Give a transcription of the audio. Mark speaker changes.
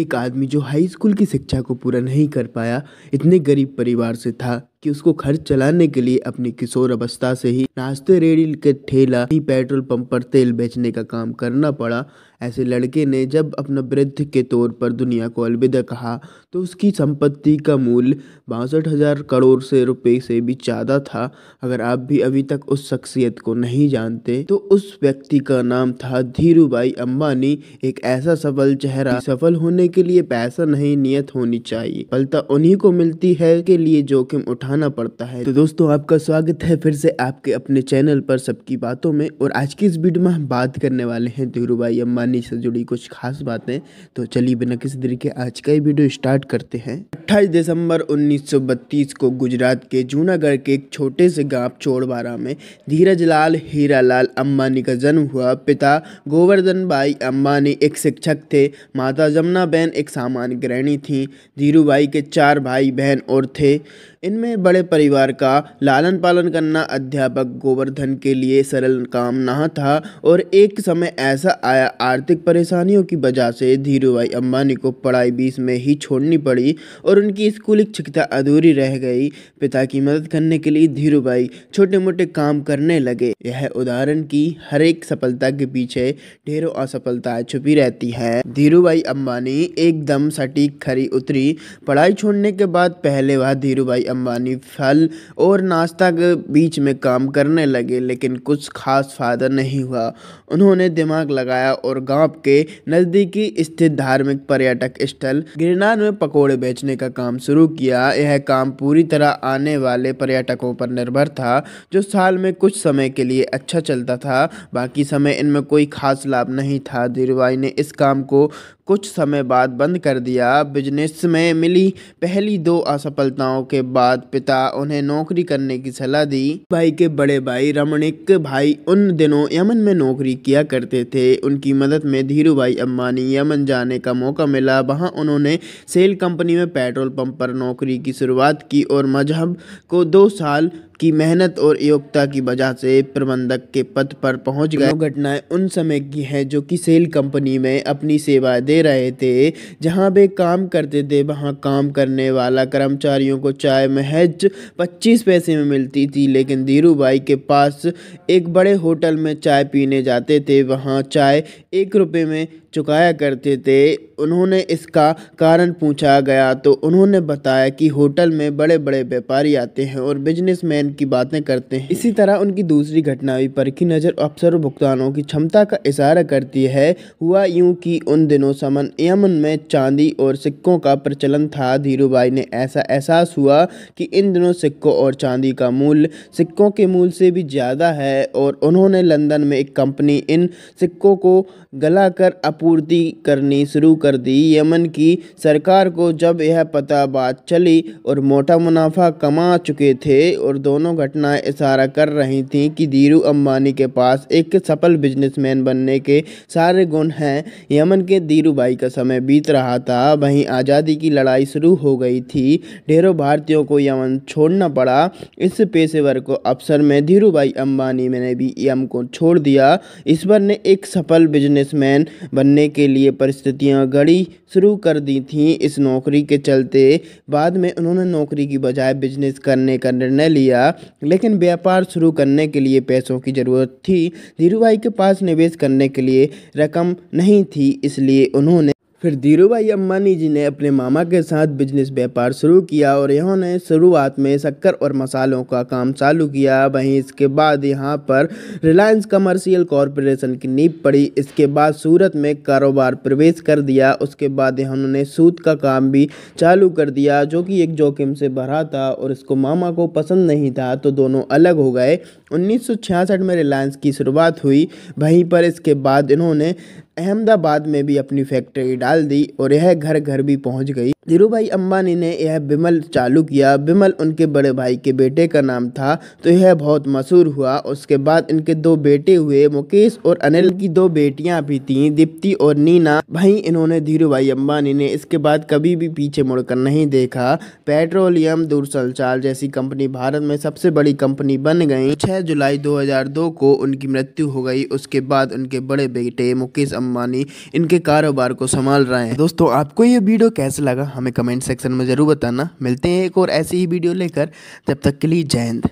Speaker 1: एक आदमी जो हाई स्कूल की शिक्षा को पूरा नहीं कर पाया इतने गरीब परिवार से था कि उसको खर्च चलाने के लिए अपनी किशोर अवस्था से ही नाश्ते रेड़ी के ठेला ही पेट्रोल पंप पर तेल बेचने का काम करना पड़ा ऐसे लड़के ने जब अपना वृद्ध के तौर पर दुनिया को अलविदा कहा तो उसकी संपत्ति का मूल्य बासठ हज़ार करोड़ से रुपए से भी ज़्यादा था अगर आप भी अभी तक उस शख्सियत को नहीं जानते तो उस व्यक्ति का नाम था धीरू भाई अम्बानी एक ऐसा सफल चेहरा सफल होने के लिए पैसा नहीं नियत होनी चाहिए फलता उन्हीं को मिलती है के लिए जोखिम उठाना पड़ता है तो दोस्तों आपका स्वागत है फिर से आपके अपने चैनल पर सबकी बातों में और आज की इस वीडियो में हम बात करने वाले हैं धीरू भाई अम्बानी कहानी से जुड़ी कुछ खास बातें तो चलिए बिना किसी के आज का ही वीडियो स्टार्ट करते हैं 28 दिसंबर 1932 को गुजरात के जूनागढ़ के एक छोटे से गांव चोड़बारा में धीरज लाल हीरा लाल अम्बानी का जन्म हुआ पिता गोवर्धन भाई अम्बानी एक शिक्षक थे माता जमुना बहन एक सामान्य गृहिणी थी धीरू भाई के चार भाई बहन और थे इनमें बड़े परिवार का लालन पालन करना अध्यापक गोवर्धन के लिए सरल काम ना था और एक समय ऐसा आया आर्थिक परेशानियों की वजह से धीरू भाई अम्बानी को पढ़ाई बीच में ही छोड़नी पड़ी और उनकी स्कूली शिक्षा अधूरी रह गई पिता की मदद करने के लिए धीरू भाई छोटे मोटे काम करने लगे यह उदाहरण की हर एक सफलता के पीछे ढेरों असफलताएं छुपी रहती है धीरू भाई अम्बानी एकदम सटीक खरी उतरी पढ़ाई छोड़ने के बाद पहले वह धीरू भाई अंबानी फल और नाश्ता के बीच में काम करने लगे लेकिन कुछ खास फायदा नहीं हुआ उन्होंने दिमाग लगाया और गांव के नज़दीकी स्थित धार्मिक पर्यटक स्थल गिरनार में पकोड़े बेचने का काम शुरू किया यह काम पूरी तरह आने वाले पर्यटकों पर निर्भर था जो साल में कुछ समय के लिए अच्छा चलता था बाकी समय इनमें कोई खास लाभ नहीं था धीरूभाई ने इस काम को कुछ समय बाद बंद कर दिया बिजनेस में मिली पहली दो असफलताओं के बाद बाद पिता उन्हें नौकरी करने की सलाह दी भाई के बड़े भाई रमणिक भाई उन दिनों यमन में नौकरी किया करते थे उनकी मदद में धीरू भाई अम्बानी यमन जाने का मौका मिला वहाँ उन्होंने सेल कंपनी में पेट्रोल पंप पर नौकरी की शुरुआत की और मजहब को दो साल की मेहनत और योग्यता की वजह से प्रबंधक के पद पर पहुंच गए घटनाएं उन समय की हैं जो कि सेल कंपनी में अपनी सेवाएं दे रहे थे जहां वे काम करते थे वहां काम करने वाला कर्मचारियों को चाय महज 25 पैसे में मिलती थी लेकिन धीरू भाई के पास एक बड़े होटल में चाय पीने जाते थे वहाँ चाय एक रुपये में चुकाया करते थे उन्होंने इसका कारण पूछा गया तो उन्होंने बताया कि होटल में बड़े बड़े व्यापारी आते हैं और बिजनेसमैन की बातें करते हैं इसी तरह उनकी दूसरी घटना भी परखी नज़र अफसर भुगतानों की क्षमता का इशारा करती है हुआ यूं कि उन दिनों समन यमन में चांदी और सिक्कों का प्रचलन था धीरू ने ऐसा एहसास हुआ कि इन दिनों सिक्कों और चांदी का मूल्य सिक्कों के मूल से भी ज़्यादा है और उन्होंने लंदन में एक कंपनी इन सिक्कों को गलाकर आपूर्ति करनी शुरू कर दी यमन की सरकार को जब यह पता बात चली और मोटा मुनाफा कमा चुके थे और दोनों दोनों घटनाएं इशारा कर रही थीं कि धीरू अंबानी के पास एक सफल बिजनेसमैन बनने के सारे गुण हैं यमन के धीरू भाई का समय बीत रहा था वहीं आज़ादी की लड़ाई शुरू हो गई थी ढेरों भारतीयों को यमन छोड़ना पड़ा इस पेशेवर को अवसर में धीरू भाई अम्बानी ने भी यम को छोड़ दिया ईश्वर ने एक सफल बिजनेसमैन बनने के लिए परिस्थितियाँ गढ़ी शुरू कर दी थीं इस नौकरी के चलते बाद में उन्होंने नौकरी की बजाय बिजनेस करने का निर्णय लिया था लेकिन व्यापार शुरू करने के लिए पैसों की ज़रूरत थी धीरूभाई के पास निवेश करने के लिए रकम नहीं थी इसलिए उन्होंने फिर धीरूभाई अम्बानी जी ने अपने मामा के साथ बिजनेस व्यापार शुरू किया और इन्होंने शुरुआत में शक्कर और मसालों का काम चालू किया वहीं इसके बाद यहाँ पर रिलायंस कमर्शियल कॉरपोरेशन की नींव पड़ी इसके बाद सूरत में कारोबार प्रवेश कर दिया उसके बाद इन्होंने सूद का काम भी चालू कर दिया जो कि एक जोखिम से भरा था और इसको मामा को पसंद नहीं था तो दोनों अलग हो गए उन्नीस में रिलायंस की शुरुआत हुई वहीं पर इसके बाद इन्होंने अहमदाबाद में भी अपनी फैक्ट्री डाल दी और यह घर घर भी पहुंच गई धीरूभाई अंबानी ने यह बिमल चालू किया बिमल उनके बड़े भाई के बेटे का नाम था तो यह बहुत मशहूर हुआ उसके बाद इनके दो बेटे हुए मुकेश और अनिल की दो बेटियां भी थी दीप्ति और नीना भाई इन्होंने धीरूभाई अंबानी ने इसके बाद कभी भी पीछे मुड़कर नहीं देखा पेट्रोलियम दूरसंचार जैसी कंपनी भारत में सबसे बड़ी कंपनी बन गई छह जुलाई दो को उनकी मृत्यु हो गई उसके बाद उनके बड़े बेटे मुकेश अम्बानी इनके कारोबार को संभाल रहे हैं दोस्तों आपको ये वीडियो कैसे लगा हमें कमेंट सेक्शन में ज़रूर बताना मिलते हैं एक और ऐसी ही वीडियो लेकर तब तक के लिए जय हिंद